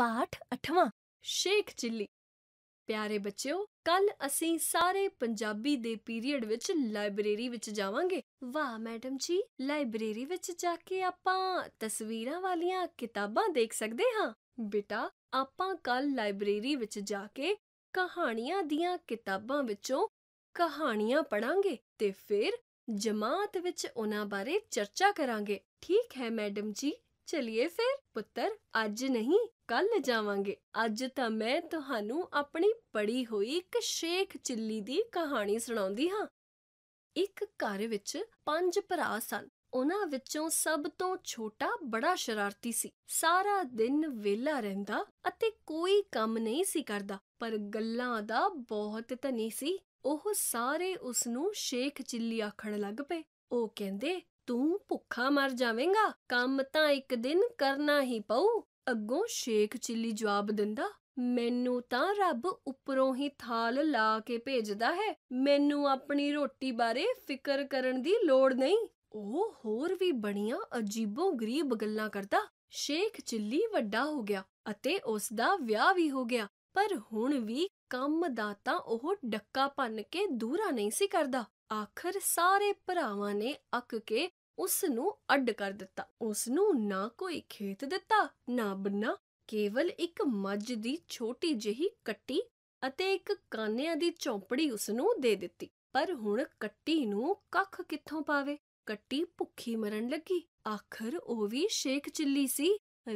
ਪਾਠ 8ਵਾਂ ਸ਼ੇਖ ਚਿੱਲੀ ਪਿਆਰੇ ਬੱਚਿਓ ਕੱਲ ਅਸੀਂ ਸਾਰੇ ਪੰਜਾਬੀ ਦੇ ਪੀਰੀਅਡ ਵਿੱਚ ਲਾਇਬ੍ਰੇਰੀ ਵਿੱਚ ਜਾਵਾਂਗੇ ਵਾਹ ਮੈਡਮ ਜੀ ਲਾਇਬ੍ਰੇਰੀ ਵਿੱਚ ਜਾ ਕੇ ਆਪਾਂ ਤਸਵੀਰਾਂ ਵਾਲੀਆਂ ਕਿਤਾਬਾਂ ਦੇਖ ਸਕਦੇ ਹਾਂ ਬੇਟਾ ਆਪਾਂ ਕੱਲ ਲਾਇਬ੍ਰੇਰੀ ਵਿੱਚ ਜਾ ਕੇ ਕਹਾਣੀਆਂ ਦੀਆਂ ਕਿਤਾਬਾਂ ਵਿੱਚੋਂ ਕਹਾਣੀਆਂ ਪੜਾਂਗੇ ਤੇ ਫਿਰ ਜਮਾਤ ਵਿੱਚ ਉਹਨਾਂ ਬਾਰੇ ਚਰਚਾ ਕਰਾਂਗੇ ਠੀਕ ਹੈ ਮੈਡਮ ਜੀ ਚਲਿਏ ਫਿਰ ਪੁੱਤਰ ਅੱਜ ਨਹੀਂ ਕੱਲ ਜਾਵਾਂਗੇ ਅੱਜ ਤਾਂ ਮੈਂ ਤੁਹਾਨੂੰ ਆਪਣੀ ਪੜੀ ਹੋਈ ਇੱਕ ਸ਼ੇਖ ਚਿੱਲੀ ਦੀ ਕਹਾਣੀ ਸੁਣਾਉਂਦੀ ਹਾਂ ਇੱਕ ਘਰ ਵਿੱਚ ਪੰਜ ਭਰਾ ਸਨ ਉਹਨਾਂ ਵਿੱਚੋਂ ਸਭ ਤੋਂ ਛੋਟਾ ਬੜਾ ਸ਼ਰਾਰਤੀ ਸੀ ਸਾਰਾ ਦਿਨ ਵਿਹਲਾ ਰਹਿੰਦਾ ਅਤੇ ਕੋਈ ਕੰਮ ਨਹੀਂ ਸੀ ਕਰਦਾ ਪਰ ਗੱਲਾਂ ਦਾ ਬਹੁਤ ਧਨੀ ਸੀ ਉਹ ਸਾਰੇ ਉਸ ਨੂੰ ਸ਼ੇਖ ਚਿੱਲੀ ਆਖਣ ਲੱਗ ਪਏ ਉਹ ਕਹਿੰਦੇ ਤੂੰ ਭੁੱਖਾ ਮਰ ਜਾਵੇਂਗਾ ਕੰਮ ਤਾਂ ਇੱਕ ਦਿਨ ਕਰਨਾ ਹੀ ਪਊ ਅੱਗੋਂ ਸ਼ੇਖ ਚਿੱਲੀ ਜਵਾਬ ਦਿੰਦਾ ਮੈਨੂੰ ਤਾਂ ਰੱਬ ਉੱਪਰੋਂ ਹੀ ਥਾਲ ਲਾ ਕੇ ਭੇਜਦਾ ਹੈ ਮੈਨੂੰ ਆਪਣੀ ਰੋਟੀ ਬਾਰੇ ਫਿਕਰ ਕਰਨ ਦੀ ਲੋੜ ਨਹੀਂ ਉਹ ਹੋਰ ਵੀ ਬੜੀਆਂ ਅਜੀਬੋ ਗਰੀਬ ਗੱਲਾਂ ਕਰਦਾ ਸ਼ੇਖ ਚਿੱਲੀ ਵੱਡਾ ਹੋ ਗਿਆ ਅਤੇ ਉਸ ਦਾ ਵਿਆਹ ਵੀ ਹੋ ਗਿਆ ਪਰ ਹੁਣ ਵੀ ਕੰਮ ਦਾ ਤਾਂ ਉਹ ਡੱਕਾ ਭੰਨ ਕੇ ਦੂਰਾ ਨਹੀਂ ਸੀ ਕਰਦਾ ਆਖਰ ਸਾਰੇ ਭਰਾਵਾਂ ਨੇ ਅੱਕ ਕੇ ਉਸ ਨੂੰ ਅੱਡ ਕਰ ਦਿੱਤਾ ਉਸ ਨੂੰ ਨਾ ਕੋਈ ਖੇਤ ਦਿੱਤਾ ਨਾ ਬੰਨਾ ਕੇਵਲ ਇੱਕ ਮੱਝ ਦੀ ਛੋਟੀ ਜਿਹੀ ਕੱਟੀ ਅਤੇ ਇੱਕ ਕਾਨਿਆਂ ਦੀ ਚੌਂਪੜੀ ਉਸ ਨੂੰ ਦੇ ਦਿੱਤੀ ਪਰ ਹੁਣ ਕੱਟੀ ਨੂੰ ਕੱਖ ਕਿੱਥੋਂ ਪਾਵੇ ਕੱਟੀ ਭੁੱਖੀ ਮਰਨ ਲੱਗੀ ਆਖਰ ਉਹ ਵੀ ਸ਼ੇਖ ਚਿੱਲੀ ਸੀ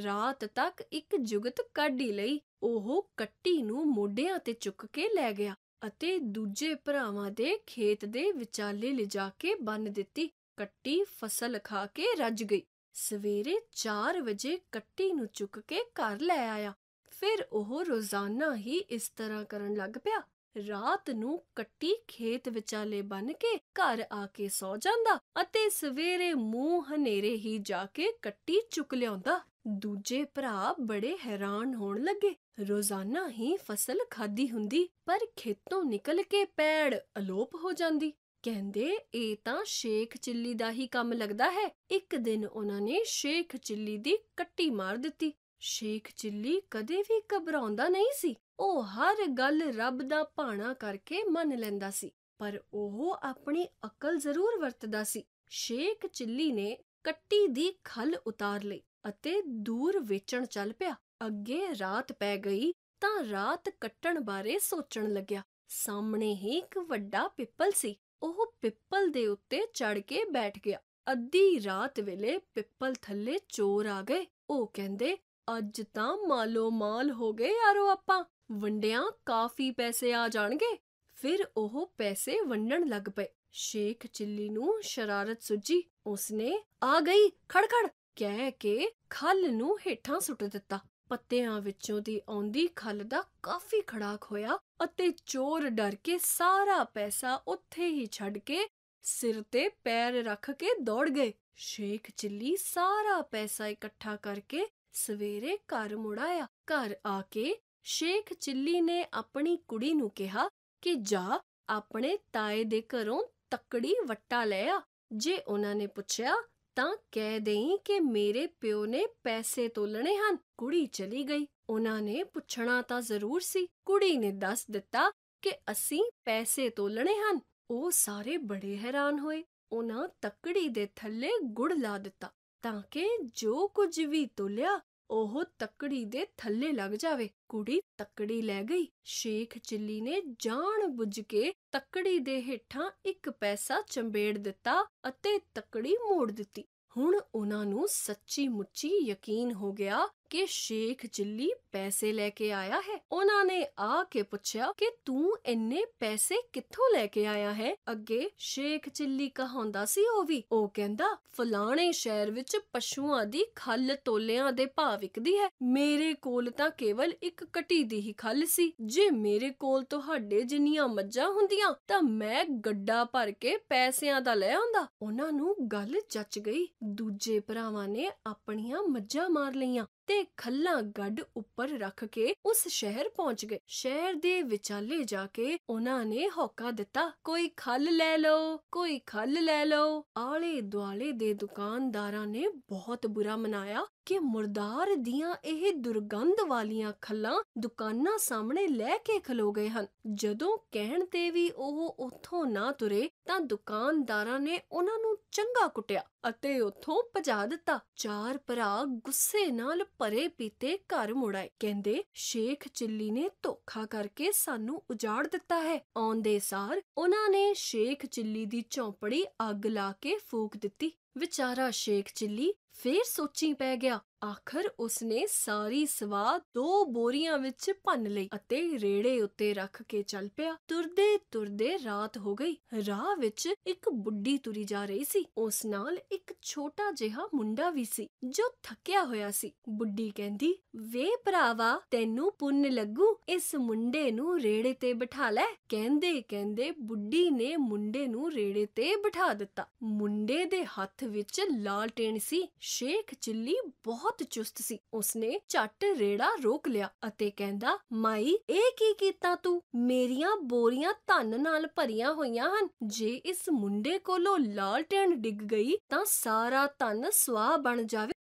ਰਾਤ ਤੱਕ ਇੱਕ ਜੁਗਤ ਕੱਢੀ ਲਈ ਉਹ ਕੱਟੀ ਨੂੰ ਮੋਢਿਆਂ ਤੇ ਚੁੱਕ ਕੇ ਲੈ ਗਿਆ ਅਤੇ ਦੂਜੇ ਭਰਾਵਾਂ ਦੇ ਖੇਤ ਦੇ ਵਿਚਾਲੇ ਲਿਜਾ ਕੇ ਬੰਨ ਦਿੱਤੀ ਕੱਟੀ ਫਸਲ ਖਾ ਕੇ ਰੱਜ ਗਈ ਸਵੇਰੇ 4 ਵਜੇ ਕੱਟੀ ਨੂੰ ਚੁੱਕ ਕੇ ਘਰ ਲੈ ਆਇਆ ਫਿਰ ਉਹ ਰੋਜ਼ਾਨਾ ਹੀ ਇਸ ਤਰ੍ਹਾਂ ਕਰਨ ਲੱਗ ਪਿਆ ਰਾਤ ਨੂੰ ਕੱਟੀ ਖੇਤ ਵਿਚਾਲੇ ਬਨ ਕੇ ਘਰ ਆ ਕੇ ਸੌ ਜਾਂਦਾ ਅਤੇ ਸਵੇਰੇ ਮੂੰਹ ਹਨੇਰੇ ਹੀ ਜਾ ਕੇ ਕੱਟੀ ਚੁੱਕ ਲਿਆਉਂਦਾ ਦੂਜੇ ਭਰਾ ਬੜੇ ਹੈਰਾਨ ਹੋਣ ਲੱਗੇ ਰੋਜ਼ਾਨਾ ਹੀ ਫਸਲ ਖਾਦੀ ਹੁੰਦੀ ਪਰ ਖੇਤੋਂ ਨਿਕਲ ਕੇ ਪੈੜ ਅਲੋਪ ਹੋ ਜਾਂਦੀ ਕਹਿੰਦੇ ਇਹ ਤਾਂ ਸ਼ੇਖ ਚਿੱਲੀ ਦਾ ਹੀ ਕੰਮ ਲੱਗਦਾ ਹੈ ਇੱਕ ਦਿਨ ਉਹਨਾਂ ਨੇ ਸ਼ੇਖ ਚਿੱਲੀ ਦੀ ਕੱਟੀ ਮਾਰ ਦਿੱਤੀ ਸ਼ੇਖ ਚਿੱਲੀ ਕਦੇ ਵੀ ਘਬਰਾਉਂਦਾ ਨਹੀਂ ਸੀ ਉਹ ਹਰ ਗੱਲ ਰੱਬ ਦਾ ਭਾਣਾ ਕਰਕੇ ਮੰਨ ਲੈਂਦਾ ਸੀ ਪਰ ਉਹ ਆਪਣੀ ਅਕਲ ਜ਼ਰੂਰ ਵਰਤਦਾ ਸੀ ਸ਼ੇਖ ਚਿੱਲੀ ਨੇ ਕੱਟੀ ਦੀ ਖਲ ਉਤਾਰ ਲਈ ਅਤੇ ਦੂਰ ਵੇਚਣ ਚੱਲ ਪਿਆ ਅੱਗੇ ਰਾਤ ਪੈ ਗਈ ਤਾਂ ਰਾਤ ਕੱਟਣ ਬਾਰੇ ਸੋਚਣ ਲੱਗਿਆ ਸਾਹਮਣੇ ਹੀ ਇੱਕ ਵੱਡਾ ਪਿੱਪਲ ਸੀ ਉਹ ਪਿੱਪਲ ਦੇ ਉੱਤੇ ਚੜ ਕੇ ਬੈਠ ਗਿਆ ਅੱਧੀ ਰਾਤ ਵੇਲੇ ਪਿੱਪਲ ਥੱਲੇ ਚੋਰ ਆ ਗਏ ਉਹ ਕਹਿੰਦੇ ਅੱਜ ਤਾਂ ਮਾਲੋ ਮਾਲ ਹੋ ਗਏ ਯਾਰੋ ਆਪਾਂ ਵੰਡਿਆਂ ਕਾਫੀ ਪੈਸੇ ਆ ਜਾਣਗੇ ਫਿਰ ਉਹ ਪੈਸੇ ਵੰਡਣ ਲੱਗ ਪਏ ਸ਼ੇਖ ਚਿੱਲੀ ਨੂੰ ਸ਼ਰਾਰਤ ਸੁੱਜੀ ਉਸਨੇ ਆ ਗਈ ਖੜਖੜ ਕਹਿ ਕੇ ਖੱਲ ਨੂੰ ਹੇਠਾਂ ਸੁੱਟ ਦਿੱਤਾ ਪੱਤਿਆਂ ਵਿੱਚੋਂ ਦੀ ਆਉਂਦੀ ਖਲ ਦਾ ਕਾਫੀ ਖੜਾਕ ਹੋਇਆ ਅਤੇ ਚੋਰ ਡਰ ਕੇ ਸਾਰਾ ਪੈਸਾ ਉੱਥੇ ਹੀ ਛੱਡ ਕੇ ਸਿਰ ਤੇ ਪੈਰ ਰੱਖ ਕੇ ਦੌੜ ਗਏ ਸ਼ੇਖ ਚਿੱਲੀ ਸਾਰਾ ਪੈਸਾ ਇਕੱਠਾ ਕਰਕੇ ਸਵੇਰੇ ਘਰ ਮੁੜਾਇਆ ਘਰ ਆ ਕੇ ਸ਼ੇਖ ਚਿੱਲੀ ਨੇ ਆਪਣੀ ਕੁੜੀ ਨੂੰ ਕਿਹਾ ਕਿ ਜਾ ਆਪਣੇ ਤਾਏ ਦੇ ਘਰੋਂ ਤੱਕੜੀ ਵੱਟਾ ਲੈ ਆ ਜੇ ਉਹਨਾਂ ਨੇ ਪੁੱਛਿਆ ਤਾਂ ਕਹਿ ਦੇਈ ਕਿ ਮੇਰੇ ਪਿਓ ਨੇ ਪੈਸੇ ਤੋਲਣੇ ਹਨ ਕੁੜੀ ਚਲੀ ਗਈ ਉਹਨਾਂ ਨੇ ਪੁੱਛਣਾ ਤਾਂ ਜ਼ਰੂਰ ਸੀ ਕੁੜੀ ਨੇ ਦੱਸ ਦਿੱਤਾ ਕਿ ਅਸੀਂ ਪੈਸੇ ਤੋਲਣੇ ਹਨ ਉਹ ਸਾਰੇ ਬੜੇ ਹੈਰਾਨ ਹੋਏ ਉਹਨਾਂ ਤੱਕੜੀ ਦੇ ਥੱਲੇ ਗੁੜ ਲਾ ਦਿੱਤਾ ਤਾਂ ਕਿ ਜੋ ਕੁਝ ਵੀ ਤੋਲਿਆ ਉਹ ਤੱਕੜੀ ਦੇ ਥੱਲੇ ਲੱਗ ਜਾਵੇ ਕੁੜੀ ਤੱਕੜੀ ਲੈ ਗਈ ਸ਼ੇਖ ਚਿੱਲੀ ਨੇ ਜਾਣ ਬੁੱਝ ਕੇ ਤੱਕੜੀ ਦੇ ਹੇਠਾਂ ਇੱਕ ਪੈਸਾ ਚੰਬੇੜ ਦਿੱਤਾ ਅਤੇ ਤੱਕੜੀ ਮੋੜ ਦਿੱਤੀ ਹੁਣ ਉਹਨਾਂ ਨੂੰ ਸੱਚੀ ਮੁੱਚੀ ਯਕੀਨ ਹੋ ਗਿਆ ਕਿ ਸ਼ੇਖ ਜਿੱਲੀ ਪੈਸੇ ਲੈ ਕੇ ਆਇਆ ਹੈ ਉਹਨਾਂ ਨੇ ਆ ਕੇ ਪੁੱਛਿਆ ਕਿ ਤੂੰ ਇੰਨੇ ਪੈਸੇ ਕਿੱਥੋਂ ਲੈ ਕੇ ਆਇਆ ਹੈ ਅੱਗੇ ਸ਼ੇਖ ਜਿੱਲੀ ਕਹਾਉਂਦਾ ਸੀ ਉਹ ਵੀ ਉਹ ਕਹਿੰਦਾ ਫਲਾਣੇ ਸ਼ਹਿਰ ਵਿੱਚ ਪਸ਼ੂਆਂ ਦੀ ਖੱਲ ਤੋਲਿਆਂ ਦੇ ਭਾਅ ਵਿਕਦੀ ਹੈ ਮੇਰੇ ਕੋਲ ਤਾਂ ਕੇਵਲ ਇੱਕ ਕਟੀ ਦੀ ਹੀ ਖੱਲ ਸੀ ਜੇ ਮੇਰੇ ਕੋਲ ਤੁਹਾਡੇ ਜਿੰਨੀਆਂ ਮੱਝਾਂ ਹੁੰਦੀਆਂ ਤਾਂ ਮੈਂ ਗੱਡਾ ਭਰ ਕੇ ਪੈਸਿਆਂ ਦਾ ਲੈ ਆਉਂਦਾ ਉਹਨਾਂ ਨੂੰ ਗੱਲ ਚੱਚ ਗਈ ਦੂਜੇ ਭਰਾਵਾਂ ਨੇ ਆਪਣੀਆਂ ਮੱਝਾਂ ਮਾਰ ਲਈਆਂ ਤੇ ਖੱਲਾ ਗੱਡ ਉੱਪਰ ਰੱਖ ਕੇ ਉਸ ਸ਼ਹਿਰ ਪਹੁੰਚ ਗਏ ਸ਼ਹਿਰ ਦੇ ਵਿਚਾਲੇ ਜਾ ਕੇ ਉਹਨਾਂ ਨੇ ਹੌਕਾ ਦਿੱਤਾ ਕੋਈ ਖੱਲ ਲੈ ਲਓ ਕੋਈ ਖੱਲ ਲੈ ਲਓ ਆਲੇ ਦੁਆਲੇ ਦੇ ਦੁਕਾਨਦਾਰਾਂ ਨੇ ਬਹੁਤ ਬੁਰਾ ਮਨਾਇਆ ਕਿ ਮੁਰਦਾਰ ਦੀਆਂ ਇਹ ਦੁਰਗੰਧ ਵਾਲੀਆਂ ਖੱਲਾਂ ਦੁਕਾਨਾਂ ਸਾਹਮਣੇ ਲੈ ਕੇ ਖਲੋ ਗਏ ਹਨ ਜਦੋਂ ਕਹਿਣ ਤੇ ਵੀ ਉਹ ਉੱਥੋਂ ਨਾ ਤੁਰੇ ਤਾਂ ਦੁਕਾਨਦਾਰਾਂ ਨੇ ਉਹਨਾਂ ਨੂੰ ਚੰਗਾ ਕੁੱਟਿਆ ਅਤੇ ਉਥੋਂ ਭਜਾ ਦਿੱਤਾ ਚਾਰ ਭਰਾ ਗੁੱਸੇ ਨਾਲ ਭਰੇ ਪੀਤੇ ਘਰ ਮੁੜਾਏ ਕਹਿੰਦੇ ਸ਼ੇਖ ਚਿੱਲੀ ਨੇ ਧੋਖਾ ਕਰਕੇ ਸਾਨੂੰ ਉਜਾੜ ਦਿੱਤਾ ਹੈ ਆਉਂਦੇ ਸਾਰ ਉਹਨਾਂ ਨੇ ਸ਼ੇਖ ਚਿੱਲੀ ਦੀ ਝੌਂਪੜੀ ਅੱਗ ਲਾ ਕੇ ਫੂਕ ਦਿੱਤੀ ਵਿਚਾਰਾ ਸ਼ੇਖ ਚਿੱਲੀ ਫੇਰ ਸੋਚੀ ਪੈ ਗਿਆ ਆਖਰ ਉਸਨੇ ਸਾਰੀ ਸਵਾ ਦੋ ਬੋਰੀਆਂ ਵਿੱਚ ਭੰਨ ਲਈ ਅਤੇ ਰੇੜੇ ਉੱਤੇ ਰੱਖ ਕੇ ਚੱਲ ਪਿਆ ਤੁਰਦੇ ਤੁਰਦੇ ਰਾਤ ਹੋ ਗਈ ਰਾਹ ਵਿੱਚ ਇੱਕ ਬੁੱਢੀ ਤੁਰੀ ਜਾ ਰਹੀ ਸੀ ਉਸ ਨਾਲ ਇੱਕ ਛੋਟਾ ਜਿਹਾ ਮੁੰਡਾ ਵੀ ਸੀ ਜੋ ਥੱਕਿਆ ਹੋਇਆ ਸੀ ਬੁੱਢੀ ਕਹਿੰਦੀ ਵੇ ਭਰਾਵਾ ਤੈਨੂੰ ਪੁੰਨ ਲੱਗੂ ਇਸ ਮੁੰਡੇ ਨੂੰ ਰੇੜੇ ਤੇ ਬਿਠਾ ਲੈ ਕਹਿੰਦੇ ਕਹਿੰਦੇ ਬੁੱਢੀ ਨੇ ਮੁੰਡੇ ਨੂੰ ਰੇੜੇ ਤੇ ਬਿਠਾ ਦਿੱਤਾ ਮੁੰਡੇ ਦੇ ਹੱਥ ਵਿੱਚ ਲਾਲਟੇਨ ਸੀ ਸ਼ੇਖ ਚਿੱਲੀ ਬਹੁਤ ਬਹੁਤ ਚੁਸਤ ਸੀ ਉਸਨੇ ਝੱਟ ਰੇੜਾ ਰੋਕ ਲਿਆ ਅਤੇ ਕਹਿੰਦਾ ਮਾਈ ਇਹ ਕੀ ਕੀਤਾ ਤੂੰ ਮੇਰੀਆਂ ਬੋਰੀਆਂ ਧਨ ਨਾਲ ਭਰੀਆਂ ਹੋਈਆਂ ਹਨ ਜੇ ਇਸ ਮੁੰਡੇ ਕੋਲੋਂ ਲਾਲਟੈਨ ਡਿੱਗ ਗਈ ਤਾਂ ਸਾਰਾ ਧਨ ਸਵਾਹ ਬਣ ਜਾਵੇ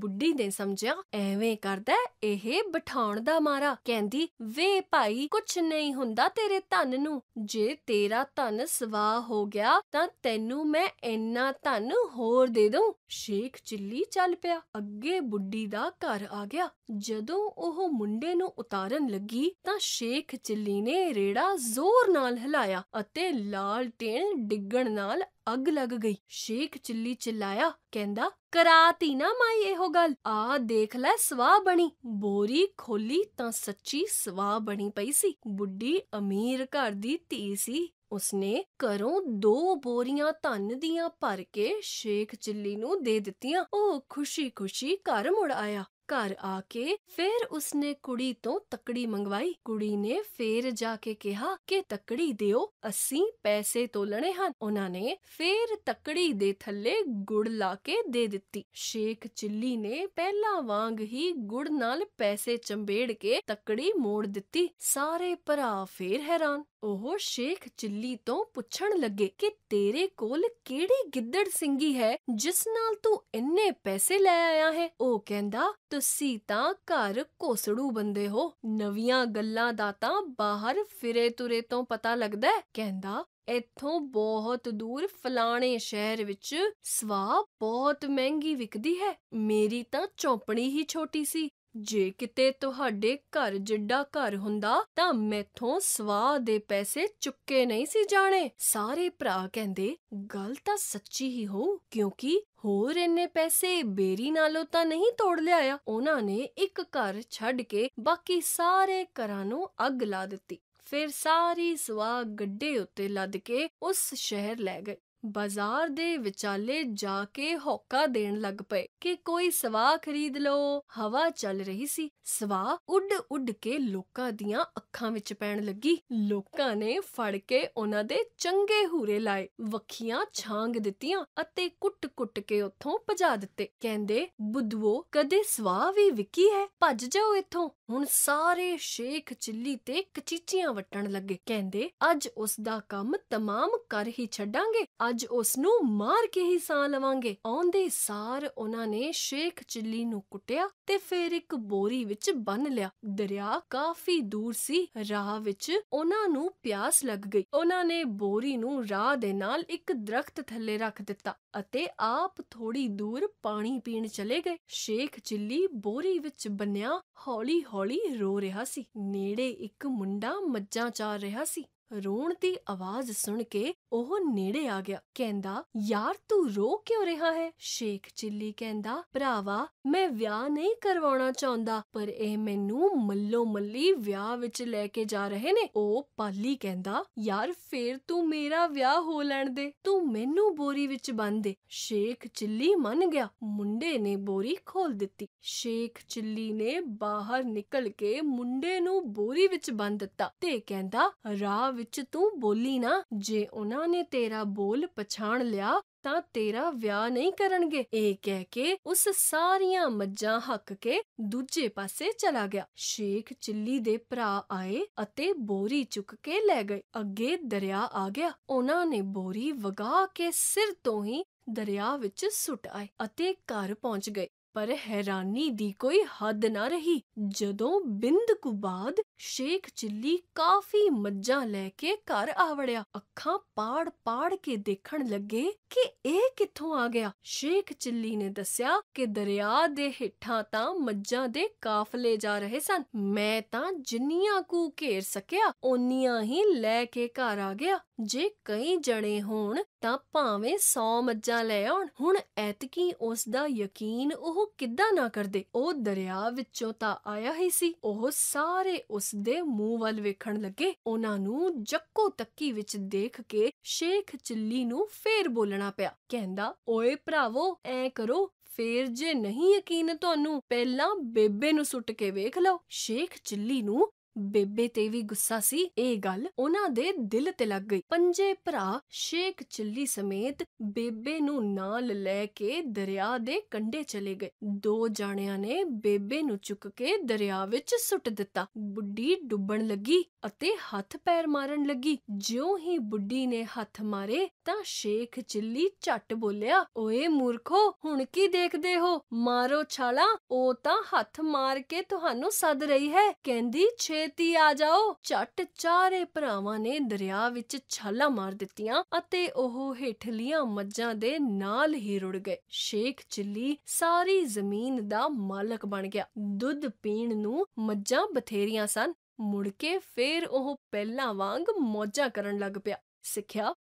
ਬੁੱਢੀ ਨੇ ਸਮਝਿਆ ਐਵੇਂ ਕਰਦਾ ਇਹ ਬਿਠਾਉਣ ਦਾ ਮਾਰਾ ਕਹਿੰਦੀ ਵੇ ਭਾਈ ਕੁਛ ਨਹੀਂ ਹੁੰਦਾ ਤੇਰੇ ਧਨ ਨੂੰ ਜੇ ਤੇਰਾ ਧਨ ਸਵਾ ਹੋ ਗਿਆ ਤਾਂ ਤੈਨੂੰ ਮੈਂ ਇੰਨਾ ਧਨ ਹੋਰ ਦੇ ਦੂੰ ਸ਼ੇਖ ਚਿੱਲੀ ਚੱਲ ਪਿਆ ਅੱਗੇ ਬੁੱਢੀ ਦਾ ਘਰ ਆ ਗਿਆ ਜਦੋਂ ਉਹ ਮੁੰਡੇ ਨੂੰ ਉਤਾਰਨ ਲੱਗੀ ਤਾਂ ਸ਼ੇਖ ਚਿੱਲੀ ਨੇ ਰੇੜਾ ਜ਼ੋਰ ਨਾਲ ਹਿਲਾਇਆ ਅਤੇ ਲਾਲ ਟੇਣ ਡਿੱਗਣ ਨਾਲ ਅੱਗ ਲੱਗ ਗਈ ਸ਼ੇਖ ਚਿੱਲੀ ਚਿਲਾਇਆ ਕਹਿੰਦਾ ਕਰਾਤੀ ਨਾ ਮਾਈ ਇਹੋ ਗੱਲ ਆ ਦੇਖ ਲੈ ਸਵਾ ਬਣੀ ਬੋਰੀ ਖੋਲੀ ਤਾਂ ਸੱਚੀ ਸਵਾ ਬਣੀ ਪਈ ਸੀ ਬੁੱਢੀ ਅਮੀਰ ਘਰ ਦੀ ਧੀ ਸੀ ਉਸਨੇ ਘਰੋਂ ਦੋ ਬੋਰੀਆਂ ਧੰਨ ਦੀਆਂ ਭਰ ਕੇ ਸ਼ੇਖ ਚਿੱਲੀ ਨੂੰ ਦੇ ਦਿੱਤੀਆਂ ਉਹ ਖੁਸ਼ੀ-ਖੁਸ਼ੀ ਘਰ ਮੁੜ ਆਇਆ ਘਰ ਆ ਕੇ ਫਿਰ ਉਸਨੇ ਕੁੜੀ ਤੋਂ ਤਕੜੀ ਮੰਗਵਾਈ ਕੁੜੀ ਨੇ ਫੇਰ ਜਾ ਕੇ ਕਿਹਾ ਕਿ ਤਕੜੀ ਦਿਓ ਅਸੀਂ ਪੈਸੇ ਤੋਲਣੇ ਹਨ ਉਹਨਾਂ ਨੇ ਫੇਰ ਤਕੜੀ ਦੇ ਥੱਲੇ ਗੁੜ ਲਾ ਕੇ ਦੇ ਦਿੱਤੀ ਸ਼ੇਖ ਚਿੱਲੀ ਨੇ ਪਹਿਲਾਂ ਵਾਂਗ ਹੀ ਗੁੜ ਨਾਲ ਪੈਸੇ ਚੰਬੇੜ ਕੇ ਤਕੜੀ ਮੋੜ ਦਿੱਤੀ ਸਾਰੇ ਭਰਾ ਫੇਰ ਹੈਰਾਨ ਉਹ ਸ਼ੇਖ ਚਿੱਲੀ ਤੋਂ ਪੁੱਛਣ ਲੱਗੇ ਕਿ ਤੇਰੇ ਕੋਲ ਕਿਹੜੀ ਗਿੱਦੜ ਸਿੰਘੀ ਹੈ ਜਿਸ ਨਾਲ ਤੂੰ ਇੰਨੇ ਪੈਸੇ ਲੈ ਆਇਆ ਹੈ ਉਹ ਕਹਿੰਦਾ ਤੁਸੀਂ ਤਾਂ ਘਰ ਕੋਸੜੂ ਬੰਦੇ ਹੋ ਨਵੀਆਂ ਗੱਲਾਂ ਦਾ ਤਾਂ ਬਾਹਰ ਫਿਰੇ ਤੁਰੇ ਤੋਂ ਪਤਾ ਲੱਗਦਾ ਕਹਿੰਦਾ ਇੱਥੋਂ ਬਹੁਤ ਦੂਰ ਫਲਾਣੇ ਸ਼ਹਿਰ ਵਿੱਚ ਸਵਾ ਬਹੁਤ ਮਹਿੰਗੀ ਵਿਕਦੀ ਹੈ ਮੇਰੀ ਤਾਂ ਚੌਪੜੀ ਹੀ ਛੋਟੀ ਸੀ ਜੇ ਕਿਤੇ ਤੁਹਾਡੇ ਘਰ ਜਿੱਡਾ ਘਰ ਹੁੰਦਾ ਤਾਂ ਮੈਥੋਂ ਸਵਾਹ ਦੇ ਪੈਸੇ ਚੁੱਕੇ ਨਹੀਂ ਸੀ ਜਾਣੇ ਸਾਰੇ ਭਰਾ ਕਹਿੰਦੇ ਗੱਲ ਤਾਂ ਸੱਚੀ ਹੀ ਹੋ ਕਿਉਂਕਿ ਹੋਰ ਇੰਨੇ ਪੈਸੇ 베ਰੀ ਨਾਲੋਂ ਤਾਂ ਨਹੀਂ ਤੋੜ ਆ ਉਹਨਾਂ ਨੇ ਇੱਕ ਘਰ ਛੱਡ ਕੇ ਬਾਕੀ ਸਾਰੇ ਘਰਾਂ ਨੂੰ ਅੱਗ ਲਾ ਦਿੱਤੀ ਫਿਰ ਸਾਰੀ ਸਵਾ ਗੱਡੇ ਉੱਤੇ ਲੱਦ ਕੇ ਉਸ ਸ਼ਹਿਰ ਲੈ ਗਏ ਬਾਜ਼ਾਰ ਦੇ ਵਿਚਾਲੇ ਜਾ ਕੇ ਹੌਕਾ ਦੇਣ ਲੱਗ ਪਏ ਕਿ ਕੋਈ ਸਵਾ ਖਰੀਦ ਲਓ ਹਵਾ ਚੱਲ ਰਹੀ ਸੀ ਸਵਾ ਉੱਡ ਉੱਡ ਕੇ ਲੋਕਾਂ ਦੀਆਂ ਅੱਖਾਂ ਵਿੱਚ ਪੈਣ ਲੱਗੀ ਲੋਕਾਂ ਨੇ ਫੜ ਕੇ ਉਹਨਾਂ ਦੇ ਚੰਗੇ ਹੂਰੇ ਲਾਏ ਵੱਖੀਆਂ ਛਾਂਗ ਦਿੱਤੀਆਂ ਅਤੇ ਕੁੱਟ-ਕੁੱਟ ਕੇ ਉੱਥੋਂ ਭਜਾ ਦਿੱਤੇ ਕਹਿੰਦੇ ਬੁੱਧਵੋ ਕਦੇ ਸਵਾ ਵੀ ਵਿਕੀ ਹੈ ਭੱਜ ਜਾਓ ਇੱਥੋਂ ਹੁਣ ਸਾਰੇ ਸ਼ੇਖ ਚਿੱਲੀ ਤੇ ਕਚੀਚੀਆਂ ਵਟਣ ਲੱਗੇ ਕਹਿੰਦੇ ਅੱਜ ਉਸ ਦਾ ਕੰਮ ਤਮਾਮ ਕਰ ਹੀ ਛੱਡਾਂਗੇ ਅੱਜ ਉਸ ਨੂੰ ਮਾਰ ਕੇ ਹੀ ਸਾਹ ਲਵਾਂਗੇ ਆਉਂਦੇ ਸਾਰ ਉਹਨਾਂ ਨੇ ਸ਼ੇਖ ਚਿੱਲੀ ਨੂੰ ਕੁੱਟਿਆ ਤੇ ਫਿਰ ਇੱਕ ਬੋਰੀ ਵਿੱਚ ਬੰਨ ਲਿਆ ਦਰਿਆ ਕਾਫੀ ਦੂਰ ਸੀ ਰਾਹ ਵਿੱਚ ਉਹਨਾਂ ਨੂੰ ਪਿਆਸ ਲੱਗ ਗਈ ਉਹਨਾਂ ਨੇ ਬੋਰੀ ਨੂੰ ਰਾਹ ਦੇ ਨਾਲ ਇੱਕ ਦਰਖਤ ਥੱਲੇ ਰੱਖ ਦਿੱਤਾ ਅਤੇ ਆਪ ਥੋੜੀ ਦੂਰ ਪਾਣੀ ਪੀਣ ਚਲੇ ਗਏ ਸ਼ੇਖ ਚਿੱਲੀ ਬੋਰੀ ਵਿੱਚ ਬੰਨਿਆ ਹੌਲੀ ਹੌਲੀ ਰੋ ਰਿਹਾ ਸੀ। ਨੇੜੇ ਇੱਕ ਮੁੰਡਾ ਮੱਝਾਂ ਚਾਰ ਰਿਹਾ ਸੀ। ਰੋਣ ਦੀ ਆਵਾਜ਼ ਸੁਣ ਕੇ ਉਹ ਨੇੜੇ ਆ ਗਿਆ ਕਹਿੰਦਾ ਯਾਰ ਤੂੰ ਰੋ ਕਿਉਂ ਰਿਹਾ ਹੈ ਸ਼ੇਖ ਚਿੱਲੀ ਕਹਿੰਦਾ ਭਰਾਵਾ ਮੈਂ ਵਿਆਹ ਨਹੀਂ ਕਰਵਾਉਣਾ ਚਾਹੁੰਦਾ ਪਰ ਇਹ ਮੈਨੂੰ ਮੱਲੋ ਮੱਲੀ ਵਿਆਹ ਵਿੱਚ ਲੈ ਕੇ ਜਾ ਰਹੇ ਨੇ ਉਹ ਪਾਲੀ ਕਹਿੰਦਾ ਯਾਰ ਫੇਰ ਤੂੰ ਮੇਰਾ ਵਿਆਹ ਹੋ ਲੈਣ ਦੇ ਤੂੰ ਮੈਨੂੰ ਬੋਰੀ ਵਿੱਚ ਬੰਨ ਦੇ ਸ਼ੇਖ ਚਿੱਲੀ ਮੰਨ ਗਿਆ ਮੁੰਡੇ ਨੇ ਬੋਰੀ ਖੋਲ ਦਿੱਤੀ ਸ਼ੇਖ ਚਿੱਲੀ ਨੇ ਬਾਹਰ ਨਿਕਲ ਕੇ ਮੁੰਡੇ ਨੂੰ ਬੋਰੀ ਵਿੱਚ ਬੰਨ ਦਿੱਤਾ ਤੇ ਕਹਿੰਦਾ ਰਾਹ ਵਿੱਚ ਤੂੰ ਬੋਲੀ ਨਾ ਜੇ ਉਹਨਾਂ ਨੇ ਤੇਰਾ ਬੋਲ ਪਛਾਣ ਲਿਆ ਤਾਂ ਤੇਰਾ ਵਿਆਹ ਨਹੀਂ ਕਰਨਗੇ ਇਹ ਕਹਿ ਕੇ ਉਸ ਸਾਰੀਆਂ ਮੱਜਾਂ ਹੱਕ ਕੇ ਦੂਜੇ ਪਾਸੇ ਚਲਾ ਗਿਆ ਸ਼ੇਖ ਚਿੱਲੀ ਦੇ ਭਰਾ ਆਏ ਅਤੇ ਬੋਰੀ ਚੁੱਕ ਕੇ ਲੈ ਗਏ ਅੱਗੇ ਦਰਿਆ ਆ ਗਿਆ ਉਹਨਾਂ ਨੇ ਬੋਰੀ ਵਗਾ ਕੇ ਸਿਰ ਤੋਂ ਹੀ ਦਰਿਆ ਵਿੱਚ ਸੁੱਟ ਆਏ ਅਤੇ ਘਰ ਪਹੁੰਚ ਗਏ ਪਰ ਹੈਰਾਨੀ ਦੀ ਕੋਈ ਹੱਦ ਨਾ ਰਹੀ ਜਦੋਂ ਬਿੰਦ ਕੁ ਬਾਅਦ ਸ਼ੇਖ ਚਿੱਲੀ ਕਾਫੀ ਮੱਝਾਂ ਲੈ ਕੇ ਘਰ ਆਵੜਿਆ ਅੱਖਾਂ ਪਾੜ ਪਾੜ ਕੇ ਦੇਖਣ ਲੱਗੇ ਕਿ ਇਹ ਕਿੱਥੋਂ ਆ ਗਿਆ ਸ਼ੇਖ ਚਿੱਲੀ ਨੇ ਦੱਸਿਆ ਕਿ ਦਰਿਆ ਦੇ ਹਿੱਠਾਂ ਤਾਂ ਮੱਝਾਂ ਦੇ ਕਾਫਲੇ ਜਾ ਰਹੇ ਸਨ ਮੈਂ ਤਾਂ ਜਿੰਨੀਆਂ ਕੁ ਘੇਰ ਸਕਿਆ ਓਨੀਆਂ ਹੀ ਲੈ ਕੇ ਘਰ ਆ ਗਿਆ ਜੇ ਕਈ ਜਣੇ ਹੋਣ ਤਾਂ ਭਾਵੇਂ 100 ਮੱਝਾਂ ਲੈ ਆਉਣ ਹੁਣ ਐਤਕੀ ਉਸ ਦਾ ਯਕੀਨ ਉਹ ਕਿੱਦਾਂ ਨਾ ਕਰਦੇ ਉਹ ਦਰਿਆ ਵਿੱਚੋਂ ਤਾਂ ਆਇਆ ਹੀ ਸੀ ਉਹ ਸਾਰੇ ਉਸ ਦੇ ਮੂੰਹ ਵੱਲ ਵੇਖਣ ਲੱਗੇ ਉਹਨਾਂ ਨੂੰ ਜੱਕੋ ਤੱਕੀ ਵਿੱਚ ਦੇਖ ਕੇ ਸ਼ੇਖ ਚਿੱਲੀ ਨੂੰ ਫੇਰ ਬੋਲਣਾ ਪਿਆ ਕਹਿੰਦਾ ਓਏ ਭਰਾਵੋ ਐ ਕਰੋ ਫੇਰ ਜੇ ਨਹੀਂ ਯਕੀਨ ਤੁਹਾਨੂੰ ਪਹਿਲਾਂ ਬੇਬੇ ਨੂੰ ਸੁੱਟ ਕੇ ਵੇਖ ਲਓ ਸ਼ੇਖ ਚਿੱਲੀ ਨੂੰ ਬੇਬੇ ਤੇ ਵੀ ਗੁੱਸਾ ਸੀ ਇਹ ਗੱਲ ਉਹਨਾਂ ਦੇ ਦਿਲ ਤੇ ਲੱਗ ਗਈ ਪੰਜੇ ਭਰਾ ਸ਼ੇਖ ਚਿੱਲੀ ਸਮੇਤ ਬੇਬੇ ਨੂੰ ਨਾਲ ਲੈ ਕੇ ਦਰਿਆ ਦੇ ਕੰਢੇ ਚਲੇ ਗਏ ਦੋ ਜਾਣਿਆਂ ਨੇ ਬੇਬੇ ਨੂੰ ਚੁੱਕ ਕੇ ਦਰਿਆ ਵਿੱਚ ਸੁੱਟ ਦਿੱਤਾ ਬੁੱਢੀ ਡੁੱਬਣ ਲੱਗੀ ਅਤੇ ਹੱਥ ਪੈਰ ਮਾਰਨ ਲੱਗੀ ਜਿਉਂ ਹੀ ਬੁੱਢੀ ਨੇ ਹੱਥ ਮਾਰੇ ਤਾਂ ਸ਼ੇਖ ਚਿੱਲੀ ਝੱਟ ਬੋਲਿਆ ਓਏ ਮੂਰਖੋ ਹੁਣ ਕੀ ਦੇਖਦੇ ਹੋ ਮਾਰੋ ਛਾਲਾ ਉਹ ਤਾਂ ਹੱਥ ਮਾਰ ਕੇ ਤੁਹਾਨੂੰ ਸੱਦ ਰਹੀ ਹੈ ਕਹਿੰਦੀ ਛੇਤੀ ਆ ਜਾਓ ਛੱਟ ਚਾਰੇ ਭਰਾਵਾਂ ਨੇ ਦਰਿਆ ਵਿੱਚ ਛਾਲਾਂ ਮਾਰ ਦਿੱਤੀਆਂ ਅਤੇ ਉਹ ਹੇਠਲੀਆਂ ਮੱਝਾਂ ਦੇ ਨਾਲ ਹੀ ਰੁੜ ਗਏ ਸ਼ੇਖ ਚਿੱਲੀ ਸਾਰੀ ਜ਼ਮੀਨ ਦਾ ਮਾਲਕ ਬਣ ਗਿਆ ਦੁੱਧ ਪੀਣ ਨੂੰ ਮੱਝਾਂ ਬਥੇਰੀਆਂ ਸਨ ਮੁੜ ਕੇ ਫੇਰ ਉਹ ਪਹਿਲਾਂ ਵਾਂਗ ਮੌਜਾਂ ਕਰਨ ਲੱਗ ਪਿਆ ਸਿੱਖਿਆ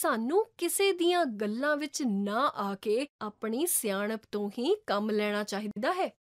ਸਾਨੂੰ ਕਿਸੇ ਦੀਆਂ ਗੱਲਾਂ ਵਿੱਚ ਨਾ ਆ ਕੇ ਆਪਣੀ ਸਿਆਣਪ ਤੋਂ ਹੀ ਕੰਮ ਲੈਣਾ ਚਾਹੀਦਾ ਹੈ